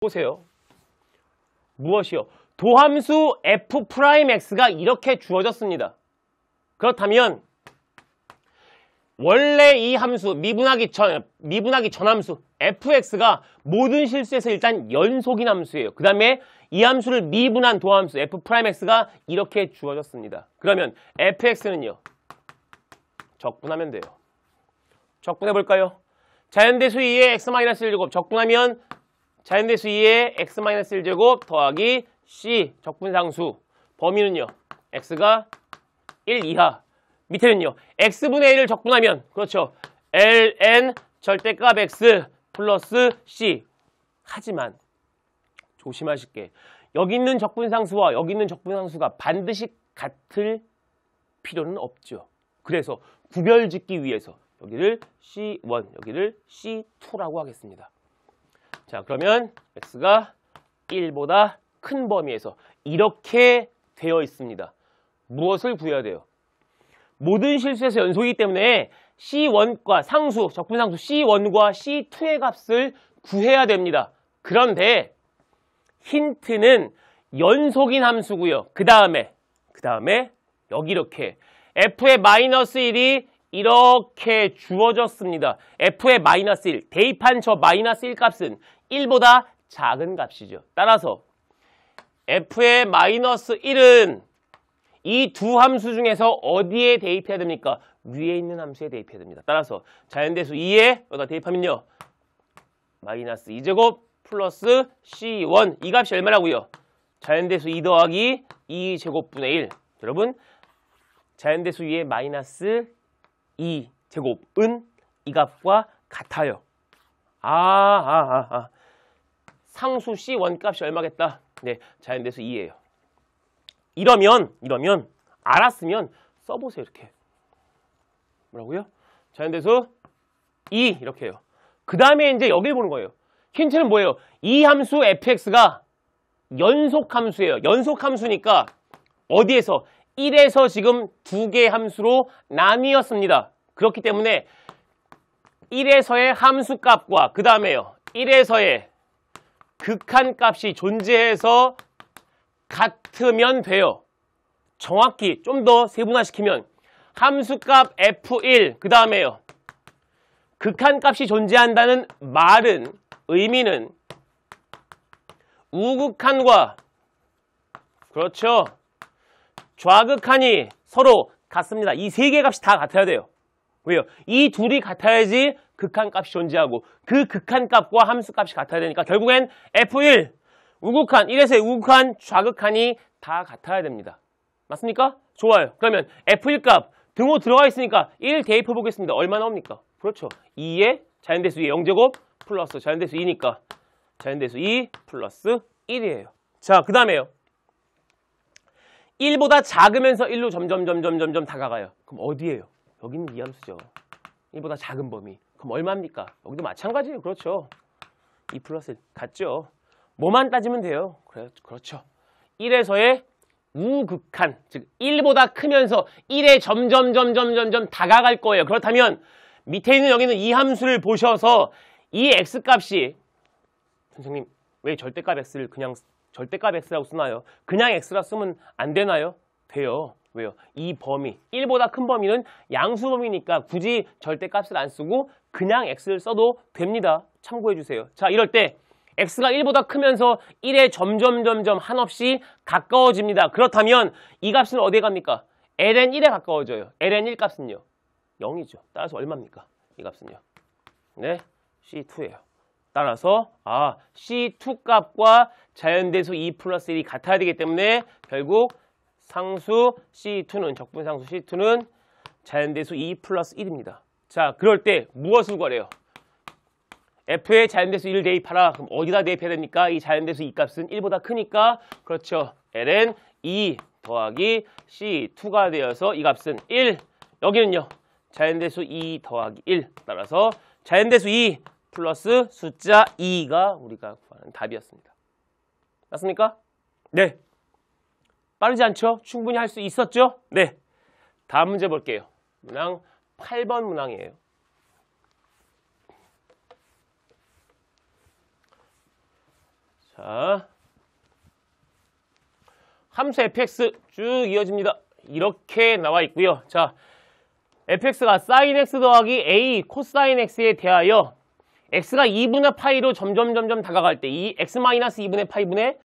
보세요. 무엇이요? 도함수 f 프라임 x가 이렇게 주어졌습니다. 그렇다면 원래 이 함수 미분하기 전 미분하기 전 함수 fx가 모든 실수에서 일단 연속인 함수예요. 그 다음에 이 함수를 미분한 도함수 f 프라임 x가 이렇게 주어졌습니다. 그러면 fx는요 적분하면 돼요. 적분해 볼까요? 자연대수 2의 x-1 마이너스 적분하면 자연대수 2에 x-1제곱 더하기 c 적분상수 범위는요. x가 1 이하 밑에는요. x분의 1을 적분하면 그렇죠. ln 절대값 x 플러스 c 하지만 조심하실 게 여기 있는 적분상수와 여기 있는 적분상수가 반드시 같을 필요는 없죠. 그래서 구별짓기 위해서 여기를 C1, 여기를 C2라고 하겠습니다. 자, 그러면 x가 1보다 큰 범위에서 이렇게 되어 있습니다. 무엇을 구해야 돼요? 모든 실수에서 연속이기 때문에 C1과 상수, 적분상수 C1과 C2의 값을 구해야 됩니다. 그런데 힌트는 연속인 함수고요. 그 다음에, 그 다음에 여기 이렇게 F의 마이너스 1이 이렇게 주어졌습니다. F의 마이너스 1, 대입한 저 마이너스 1 값은 1보다 작은 값이죠. 따라서 f의 마이너스 1은 이 두 함수 중에서 어디에 대입해야 됩니까? 위에 있는 함수에 대입해야 됩니다. 따라서 자연대수 2에 여기다 대입하면요. 마이너스 2제곱 플러스 C1 이 값이 얼마라고요? 자연대수 2 더하기 2제곱분의 1 여러분 자연대수 2의 마이너스 2제곱은 이 값과 같아요. 아, 아, 아, 아. 상수 C 원값이 얼마겠다. 네, 자연대수 2예요. 이러면 이러면 알았으면 써보세요 이렇게. 뭐라고요? 자연대수 2 이렇게 해요. 그 다음에 이제 여기를 보는 거예요. 힌트는 뭐예요? 이 함수 fx가 연속 함수예요. 연속 함수니까 어디에서 1에서 지금 두 개 함수로 나뉘었습니다. 그렇기 때문에 1에서의 함수값과 그 다음에요. 1에서의 극한값이 존재해서 같으면 돼요. 정확히 좀 더 세분화시키면 함수값 f1 그 다음에요. 극한값이 존재한다는 말은 의미는 우극한과 그렇죠. 좌극한이 서로 같습니다. 이 세 개 값이 다 같아야 돼요. 왜요? 이 둘이 같아야지 극한값이 존재하고 그 극한값과 함수값이 같아야 되니까 결국엔 F1 우극한 1에서의 우극한 좌극한이 다 같아야 됩니다. 맞습니까? 좋아요. 그러면 F1값 등호 들어가 있으니까 1 대입해 보겠습니다. 얼마 나옵니까? 그렇죠. 2의 자연대수 2의 0제곱 플러스 자연대수 2니까 자연대수 2 플러스 1이에요. 자, 그 다음에요. 1보다 작으면서 1로 점점점점점점 다가가요. 그럼 어디에요 여기는 이함수죠 1보다 작은 범위. 그럼 얼마입니까? 여기도 마찬가지예요. 그렇죠. 2 플러스 같죠. 뭐만 따지면 돼요. 그래, 그렇죠. 1에서의 우극한, 즉 1보다 크면서 1에 점점 점점 점점 다가갈 거예요. 그렇다면 밑에 있는 여기는 이 함수를 보셔서 이 x값이 선생님 왜 절대값 x를 그냥 절대값 x라고 쓰나요? 그냥 x라 쓰면 안 되나요? 돼요. 왜요? 이 범위, 1보다 큰 범위는 양수 범위니까 굳이 절대값을 안 쓰고 그냥 x를 써도 됩니다. 참고해주세요. 자, 이럴 때 x가 1보다 크면서 1에 점점점점 한없이 가까워집니다. 그렇다면 이 값은 어디에 갑니까? ln 1에 가까워져요. ln 1 값은요? 0이죠. 따라서 얼마입니까? 이 값은요. 네, C2예요. 따라서 아 C2 값과 자연대수 2 e 플러스 1이 같아야 되기 때문에 결국 상수 C2는 적분상수 C2는 자연대수 2 e 플러스 1입니다. 자, 그럴 때 무엇을 구하래요? F에 자연대수 1을 대입하라. 그럼 어디다 대입해야 됩니까? 이 자연대수 2 e 값은 1보다 크니까 그렇죠. ln 2 e 더하기 C2가 되어서 이 값은 1. 여기는요. 자연대수 2 더하기 1 따라서 자연대수 2 플러스 숫자 2가 우리가 구하는 답이었습니다. 맞습니까? 네. 빠르지 않죠? 충분히 할 수 있었죠? 네. 다음 문제 볼게요. 문항 8번 문항이에요. 자, 함수 fx 쭉 이어집니다. 이렇게 나와 있고요. 자, fx가 sin x 더하기 a cos x에 대하여 x가 2분의 파이로 점점 점점 다가갈 때 이 x 마이너스 2분의 파이분의